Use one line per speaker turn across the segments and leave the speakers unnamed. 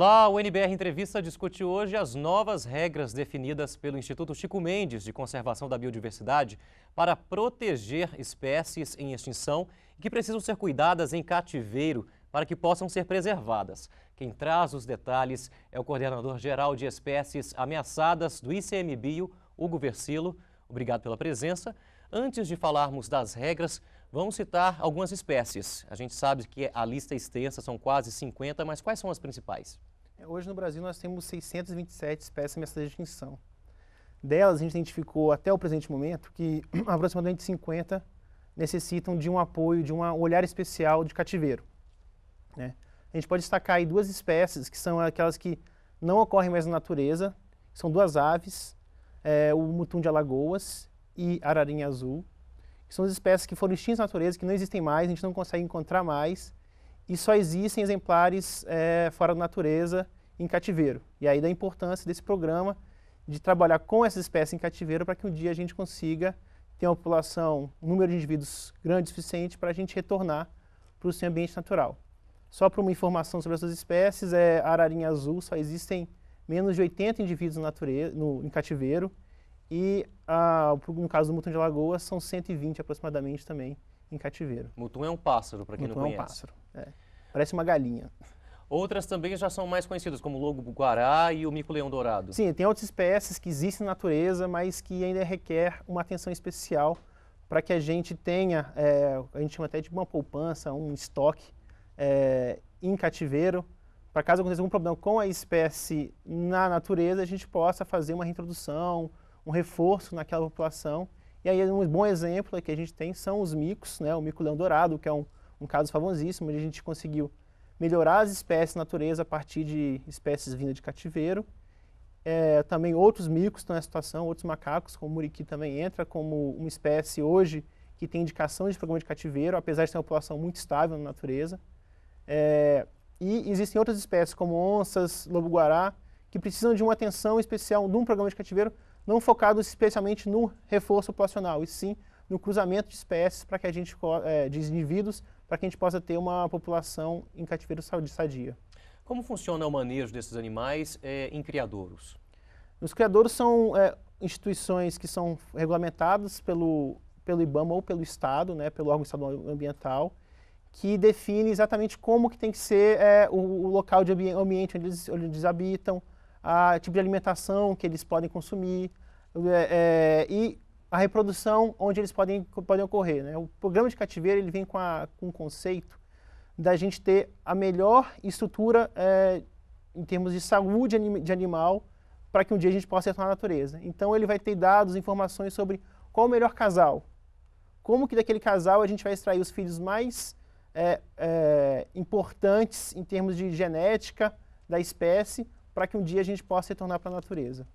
Olá, o NBR Entrevista discute hoje as novas regras definidas pelo Instituto Chico Mendes de Conservação da Biodiversidade para proteger espécies em extinção que precisam ser cuidadas em cativeiro para que possam ser preservadas. Quem traz os detalhes é o coordenador-geral de espécies ameaçadas do ICMBio, Hugo Versilo. Obrigado pela presença. Antes de falarmos das regras, Vamos citar algumas espécies. A gente sabe que a lista é extensa, são quase 50, mas quais são as principais?
É, hoje no Brasil nós temos 627 espécies ameaçadas de extinção. Delas, a gente identificou até o presente momento que aproximadamente 50 necessitam de um apoio, de um olhar especial de cativeiro. Né? A gente pode destacar aí duas espécies que são aquelas que não ocorrem mais na natureza, são duas aves, é, o mutum de Alagoas e ararinha azul, que são as espécies que foram extintas na natureza, que não existem mais, a gente não consegue encontrar mais, e só existem exemplares é, fora da natureza em cativeiro. E aí da importância desse programa de trabalhar com essas espécies em cativeiro para que um dia a gente consiga ter uma população, um número de indivíduos grande o suficiente para a gente retornar para o seu ambiente natural. Só para uma informação sobre essas espécies, é ararinha azul só existem menos de 80 indivíduos natureza, no, em cativeiro e, ah, no caso do mutum de lagoa, são 120 aproximadamente também em cativeiro.
Mutum é um pássaro, para quem mutum não conhece. é um pássaro,
é. Parece uma galinha.
Outras também já são mais conhecidas, como o lobo-guará e o mico-leão dourado. Sim,
tem outras espécies que existem na natureza, mas que ainda requer uma atenção especial para que a gente tenha, é, a gente chama até de uma poupança, um estoque é, em cativeiro, para caso aconteça algum problema com a espécie na natureza, a gente possa fazer uma reintrodução, um reforço naquela população. E aí um bom exemplo que a gente tem são os micos, né, o mico-leão dourado, que é um, um caso famosíssimo, onde a gente conseguiu melhorar as espécies na natureza a partir de espécies vindas de cativeiro. É, também outros micos estão nessa situação, outros macacos, como o muriqui também entra como uma espécie hoje que tem indicação de programa de cativeiro, apesar de ter uma população muito estável na natureza. É, e existem outras espécies, como onças, lobo-guará, que precisam de uma atenção especial de um programa de cativeiro, não focado especialmente no reforço populacional, e sim no cruzamento de espécies para que a gente, é, de indivíduos, para que a gente possa ter uma população em cativeiro sadia. Como funciona
o manejo desses animais é, em criadouros?
Os criadouros são é, instituições que são regulamentadas pelo, pelo IBAMA ou pelo Estado, né, pelo órgão estadual ambiental, que define exatamente como que tem que ser é, o, o, local de ambi ambiente onde eles, onde eles habitam, o tipo de alimentação que eles podem consumir, é, é, e a reprodução onde eles podem, podem ocorrer. Né? O programa de cativeiro ele vem com, a, com o conceito da gente ter a melhor estrutura é, em termos de saúde de animal para que um dia a gente possa retornar à natureza. Então ele vai ter dados, informações sobre qual o melhor casal, como que daquele casal a gente vai extrair os filhos mais é, é, importantes em termos de genética da espécie para que um dia a gente possa retornar para a natureza.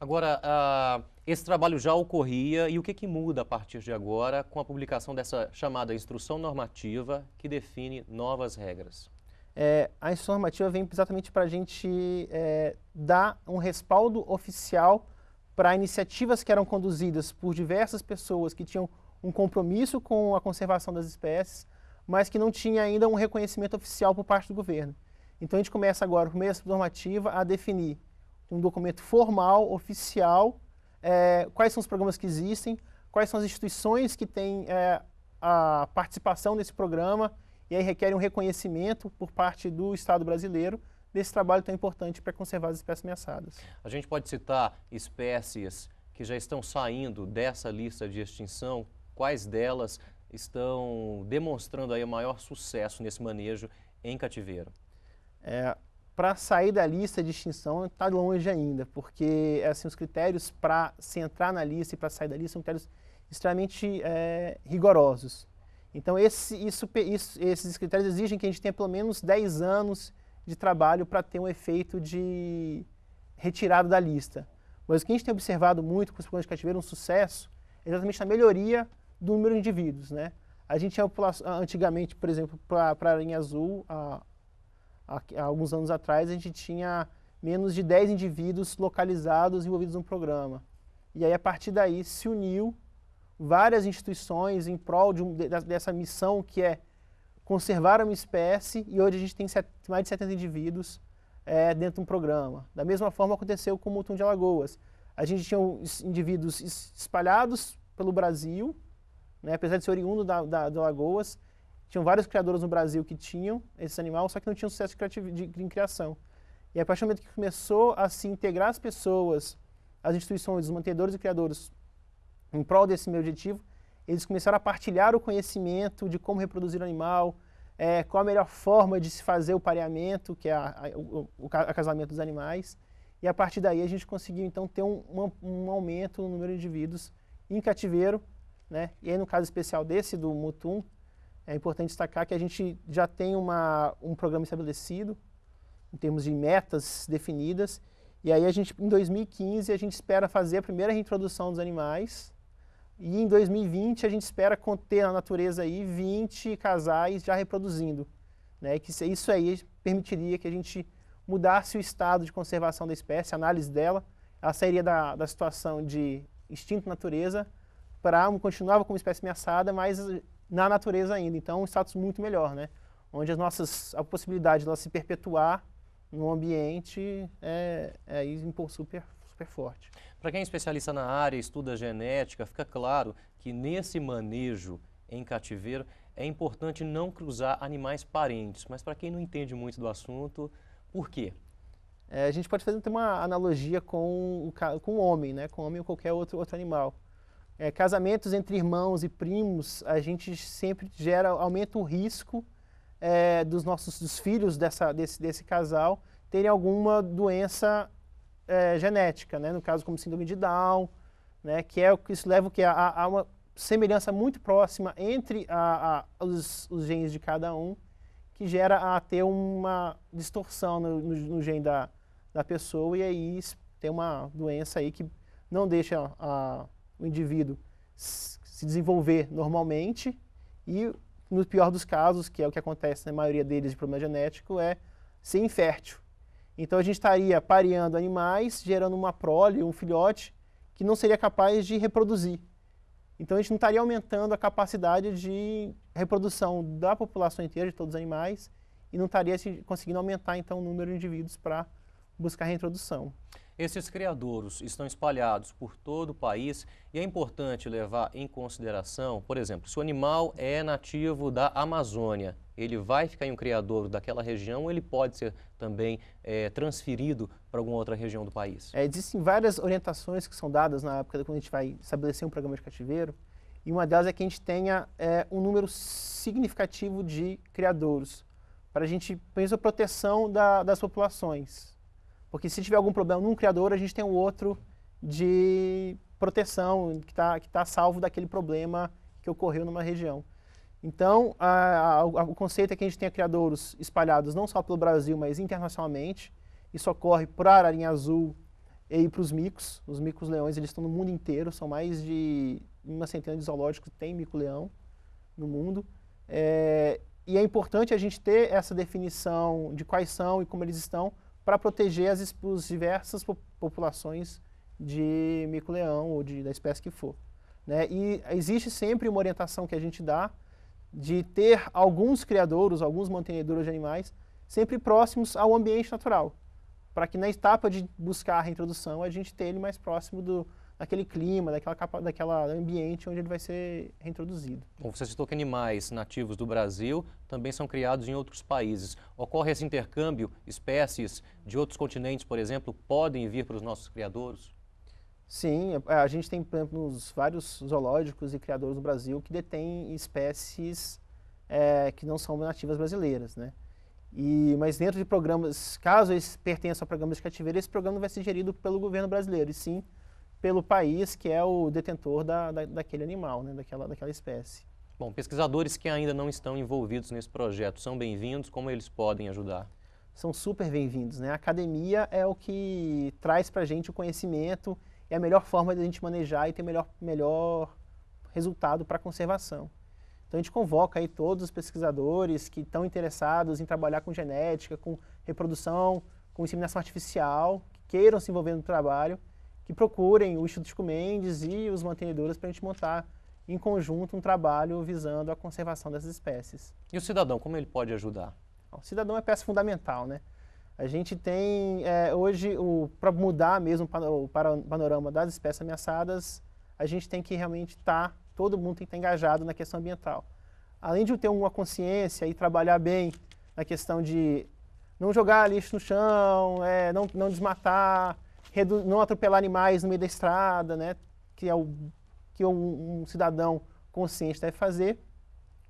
Agora, ah, esse trabalho já ocorria e o que, que muda a partir de agora com a publicação dessa chamada Instrução Normativa que define novas regras?
É, a Instrução Normativa vem exatamente para a gente é, dar um respaldo oficial para iniciativas que eram conduzidas por diversas pessoas que tinham um compromisso com a conservação das espécies, mas que não tinha ainda um reconhecimento oficial por parte do governo. Então a gente começa agora, por meio dessa normativa, a definir um documento formal, oficial, é, quais são os programas que existem, quais são as instituições que têm é, a participação nesse programa, e aí requer um reconhecimento por parte do Estado brasileiro desse trabalho tão importante para conservar as espécies ameaçadas.
A gente pode citar espécies que já estão saindo dessa lista de extinção, quais delas estão demonstrando aí o maior sucesso nesse manejo em cativeiro? É,
para sair da lista de extinção está longe ainda, porque é assim os critérios para se entrar na lista e para sair da lista são critérios extremamente é, rigorosos. Então esse, isso, isso, esses critérios exigem que a gente tenha pelo menos 10 anos de trabalho para ter um efeito de retirada da lista. Mas o que a gente tem observado muito com os programas de cativeiro, um sucesso, é exatamente na melhoria do número de indivíduos. Né? A gente tinha antigamente, por exemplo, para a linha azul, a, há alguns anos atrás, a gente tinha menos de 10 indivíduos localizados envolvidos no programa. E aí, a partir daí, se uniu várias instituições em prol de um, de, dessa missão que é conservar uma espécie e hoje a gente tem set, mais de 70 indivíduos é, dentro de um programa. Da mesma forma aconteceu com o Mutum de Alagoas. A gente tinha indivíduos espalhados pelo Brasil, né, apesar de ser oriundo da, da, de Alagoas, tinham vários criadores no Brasil que tinham esse animal, só que não tinham sucesso de, de, de, em criação. E a partir do momento que começou a se integrar as pessoas, as instituições, os mantedores e criadores, em prol desse meu objetivo, eles começaram a partilhar o conhecimento de como reproduzir o animal, é, qual a melhor forma de se fazer o pareamento, que é a, a, o, o dos animais. E a partir daí a gente conseguiu então ter um, um, um, aumento no número de indivíduos em cativeiro, né? E aí no caso especial desse do mutum, é importante destacar que a gente já tem uma, um programa estabelecido, em termos de metas definidas, e aí a gente, em 2015, a gente espera fazer a primeira reintrodução dos animais, e em 2020 a gente espera conter na natureza aí 20 casais já reproduzindo, né? Que isso aí permitiria que a gente mudasse o estado de conservação da espécie, a análise dela, ela sairia da, da situação de instinto natureza para continuava como espécie ameaçada, mas na natureza ainda. Então, um status muito melhor, né? Onde as nossas, a possibilidade de ela se perpetuar no ambiente é, é super, super forte.
Para quem é especialista na área e estuda genética, fica claro que nesse manejo em cativeiro é importante não cruzar animais parentes. Mas para quem não entende muito do assunto, por
quê? É, a gente pode fazer uma analogia com o, com o homem, né? com o homem ou qualquer outro, outro animal. É, casamentos entre irmãos e primos, a gente sempre gera, aumenta o risco é, dos nossos dos filhos dessa, desse, desse casal terem alguma doença é, genética, né? no caso como síndrome de Down, né? que é o que isso leva que a, a, uma semelhança muito próxima entre a, a, os, os genes de cada um, que gera a ter uma distorção no, no, no gene da, da pessoa e aí tem uma doença aí que não deixa a o indivíduo se desenvolver normalmente e, no pior dos casos, que é o que acontece na maioria deles de problema genético, é ser infértil. Então a gente estaria pareando animais, gerando uma prole, um filhote, que não seria capaz de reproduzir. Então a gente não estaria aumentando a capacidade de reprodução da população inteira, de todos os animais, e não estaria conseguindo aumentar então o número de indivíduos para buscar reintrodução.
Esses criadouros estão espalhados por todo o país e é importante levar em consideração, por exemplo, se o animal é nativo da Amazônia, ele vai ficar em um criadouro daquela região, ele pode ser também é, transferido para alguma outra região do país?
É, existem várias orientações que são dadas na época quando a gente vai estabelecer um programa de cativeiro, e uma delas é que a gente tenha é, um número significativo de criadouros, para a gente pensar a proteção da, das populações. Porque se tiver algum problema num criador, a gente tem um outro de proteção, que está que tá salvo daquele problema que ocorreu numa região. Então, a, a, o conceito é que a gente tenha criadouros espalhados não só pelo Brasil, mas internacionalmente. Isso ocorre para a ararinha azul e para os micos. Os micos leões eles estão no mundo inteiro, são mais de uma centena de zoológicos que tem mico-leão no mundo. É, e é importante a gente ter essa definição de quais são e como eles estão, para proteger as, as diversas po populações de mico-leão ou de, da espécie que for. Né? E existe sempre uma orientação que a gente dá de ter alguns criadouros, alguns mantenedores de animais, sempre próximos ao ambiente natural, para que na etapa de buscar a reintrodução a gente tenha ele mais próximo do, daquele clima, daquela capa, daquela ambiente onde ele vai ser reintroduzido.
Bom, você citou que animais nativos do Brasil também são criados em outros países. Ocorre esse intercâmbio? Espécies de outros continentes, por exemplo, podem vir para os nossos criadores?
Sim, é, a gente tem, por exemplo, vários zoológicos e criadores do Brasil que detêm espécies é, que não são nativas brasileiras, né? E, mas dentro de programas, caso eles pertençam a programas de cativeiro, esse programa não vai ser gerido pelo governo brasileiro, e sim pelo país que é o detentor da, da, daquele animal, né, daquela, daquela espécie. Bom,
pesquisadores que ainda não estão envolvidos nesse projeto são bem-vindos? Como eles podem ajudar?
São super bem-vindos. Né? A academia é o que traz para a gente o conhecimento, é a melhor forma de a gente manejar e ter melhor, melhor resultado para a conservação. Então a gente convoca aí todos os pesquisadores que estão interessados em trabalhar com genética, com reprodução, com inseminação artificial, que queiram se envolver no trabalho que procurem o Instituto Mendes e os mantenedores para a gente montar em conjunto um trabalho visando a conservação dessas espécies.
E o cidadão, como ele pode ajudar?
O cidadão é peça fundamental, né? A gente tem é, hoje, para mudar mesmo o panorama das espécies ameaçadas, a gente tem que realmente estar, tá, todo mundo tem que estar tá engajado na questão ambiental. Além de ter uma consciência e trabalhar bem na questão de não jogar lixo no chão, é, não, não desmatar, não atropelar animais no meio da estrada, né? que é o que um, um cidadão consciente deve fazer.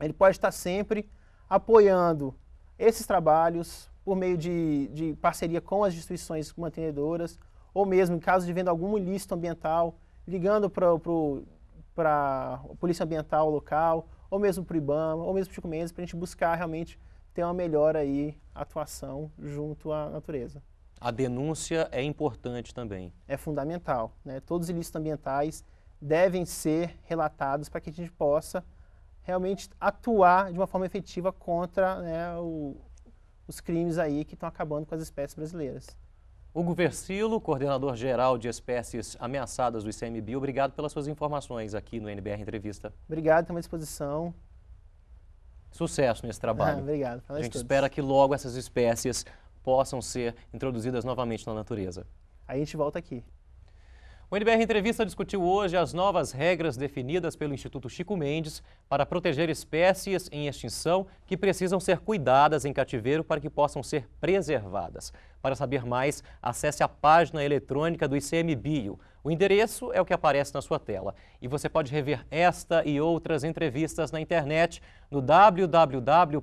Ele pode estar sempre apoiando esses trabalhos por meio de, de parceria com as instituições mantenedoras, ou mesmo em caso de vendo algum ilícito ambiental, ligando para a polícia ambiental local, ou mesmo para o IBAMA, ou mesmo para o Chico Mendes, para a gente buscar realmente ter uma melhor aí atuação junto à natureza
a denúncia é importante também.
É fundamental. Né? Todos os ilícitos ambientais devem ser relatados para que a gente possa realmente atuar de uma forma efetiva contra né, o, os crimes aí que estão acabando com as espécies brasileiras.
Hugo Versilo, coordenador geral de espécies ameaçadas do ICMBio, obrigado pelas suas informações aqui no NBR Entrevista.
Obrigado, estamos à disposição.
Sucesso nesse trabalho. Ah, obrigado. A gente todos. espera que logo essas espécies possam ser introduzidas novamente na natureza.
Aí a gente volta aqui. O NBR Entrevista
discutiu hoje as novas regras definidas pelo Instituto Chico Mendes para proteger espécies em extinção que precisam ser cuidadas em cativeiro para que possam ser preservadas. Para saber mais, acesse a página eletrônica do ICMBio. O endereço é o que aparece na sua tela. E você pode rever esta e outras entrevistas na internet no www.youtube.com.br.